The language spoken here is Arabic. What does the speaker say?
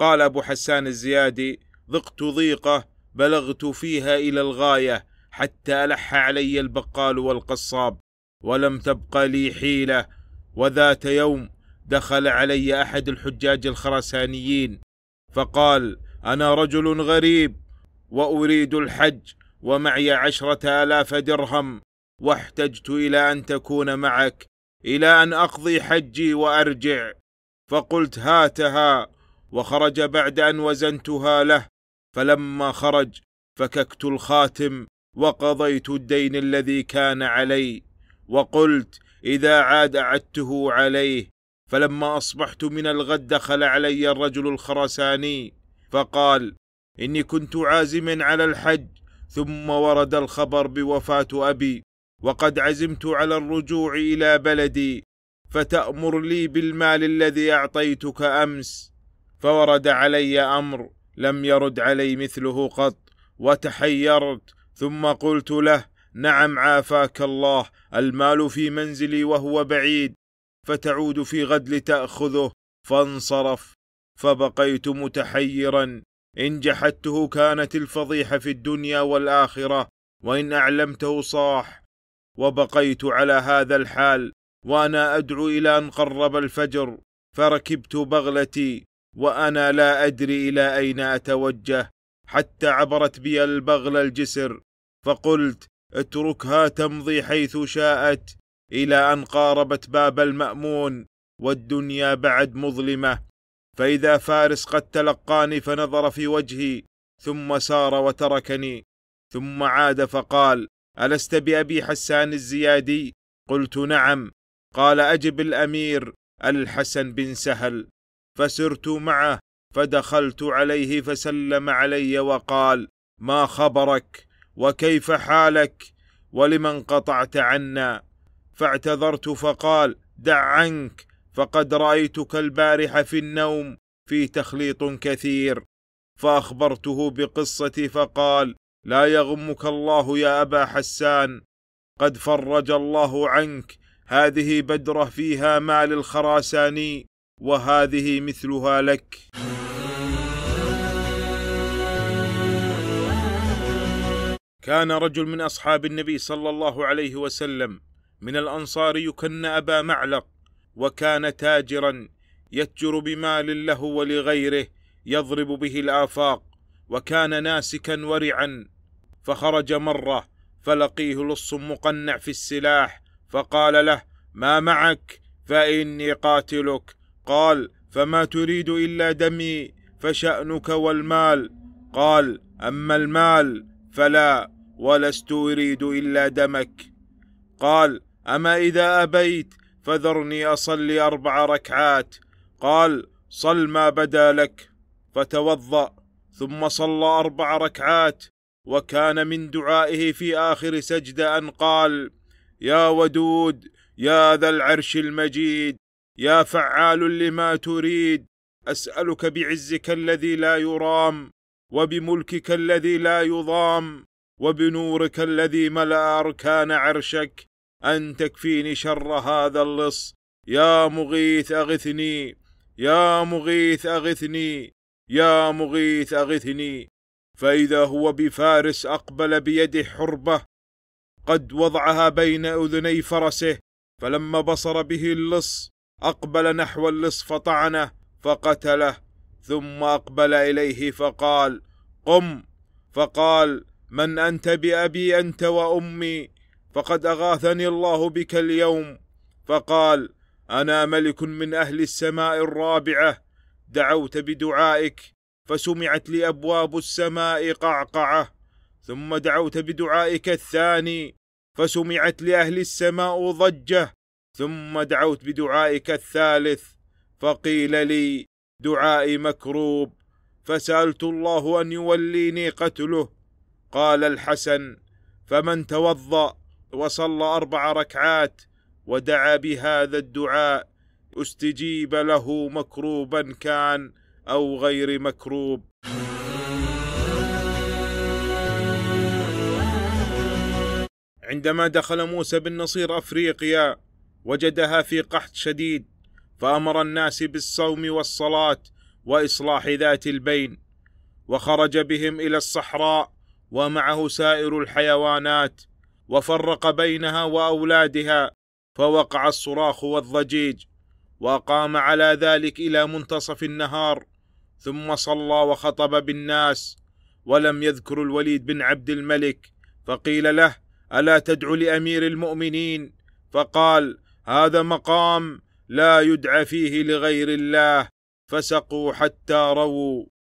قال أبو حسان الزيادي ضقت ضيقة بلغت فيها إلى الغاية حتى ألح علي البقال والقصاب ولم تبق لي حيلة وذات يوم دخل علي أحد الحجاج الخرسانيين فقال أنا رجل غريب وأريد الحج ومعي عشرة آلاف درهم واحتجت إلى أن تكون معك إلى أن أقضي حجي وأرجع فقلت هاتها وخرج بعد ان وزنتها له فلما خرج فككت الخاتم وقضيت الدين الذي كان علي وقلت اذا عاد اعدته عليه فلما اصبحت من الغد دخل علي الرجل الخرساني فقال اني كنت عازما على الحج ثم ورد الخبر بوفاه ابي وقد عزمت على الرجوع الى بلدي فتامر لي بالمال الذي اعطيتك امس فورد علي امر لم يرد علي مثله قط وتحيرت ثم قلت له نعم عافاك الله المال في منزلي وهو بعيد فتعود في غد لتاخذه فانصرف فبقيت متحيرا ان جحدته كانت الفضيحه في الدنيا والاخره وان اعلمته صاح وبقيت على هذا الحال وانا ادعو الى ان قرب الفجر فركبت بغلتي وانا لا ادري الى اين اتوجه حتى عبرت بي البغل الجسر فقلت اتركها تمضي حيث شاءت الى ان قاربت باب المامون والدنيا بعد مظلمه فاذا فارس قد تلقاني فنظر في وجهي ثم سار وتركني ثم عاد فقال الست بابي حسان الزيادي قلت نعم قال اجب الامير الحسن بن سهل فسرت معه فدخلت عليه فسلم علي وقال ما خبرك وكيف حالك ولمن قطعت عنا فاعتذرت فقال دع عنك فقد رايتك البارحه في النوم في تخليط كثير فاخبرته بقصتي فقال لا يغمك الله يا ابا حسان قد فرج الله عنك هذه بدره فيها مال الخراساني وهذه مثلها لك كان رجل من اصحاب النبي صلى الله عليه وسلم من الانصار يكن ابا معلق وكان تاجرا يتجر بمال له ولغيره يضرب به الافاق وكان ناسكا ورعا فخرج مره فلقيه لص مقنع في السلاح فقال له ما معك فاني قاتلك قال فما تريد الا دمي فشانك والمال قال اما المال فلا ولست اريد الا دمك قال اما اذا ابيت فذرني اصلي اربع ركعات قال صل ما بدا لك فتوضا ثم صلى اربع ركعات وكان من دعائه في اخر سجده ان قال يا ودود يا ذا العرش المجيد يا فعال لما تريد اسالك بعزك الذي لا يرام وبملكك الذي لا يضام وبنورك الذي ملا اركان عرشك ان تكفيني شر هذا اللص يا مغيث اغثني يا مغيث اغثني يا مغيث اغثني فاذا هو بفارس اقبل بيده حربه قد وضعها بين اذني فرسه فلما بصر به اللص اقبل نحو اللص فطعنه فقتله ثم اقبل اليه فقال قم فقال من انت بابي انت وامي فقد اغاثني الله بك اليوم فقال انا ملك من اهل السماء الرابعه دعوت بدعائك فسمعت لي ابواب السماء قعقعه ثم دعوت بدعائك الثاني فسمعت لاهل السماء ضجه ثم دعوت بدعائك الثالث فقيل لي دعائي مكروب فسالت الله ان يوليني قتله قال الحسن فمن توضا وصلى اربع ركعات ودعا بهذا الدعاء استجيب له مكروبا كان او غير مكروب عندما دخل موسى بن نصير افريقيا وجدها في قحط شديد فامر الناس بالصوم والصلاه واصلاح ذات البين وخرج بهم الى الصحراء ومعه سائر الحيوانات وفرق بينها واولادها فوقع الصراخ والضجيج واقام على ذلك الى منتصف النهار ثم صلى وخطب بالناس ولم يذكر الوليد بن عبد الملك فقيل له الا تدعو لامير المؤمنين فقال هذا مقام لا يدعى فيه لغير الله فسقوا حتى رووا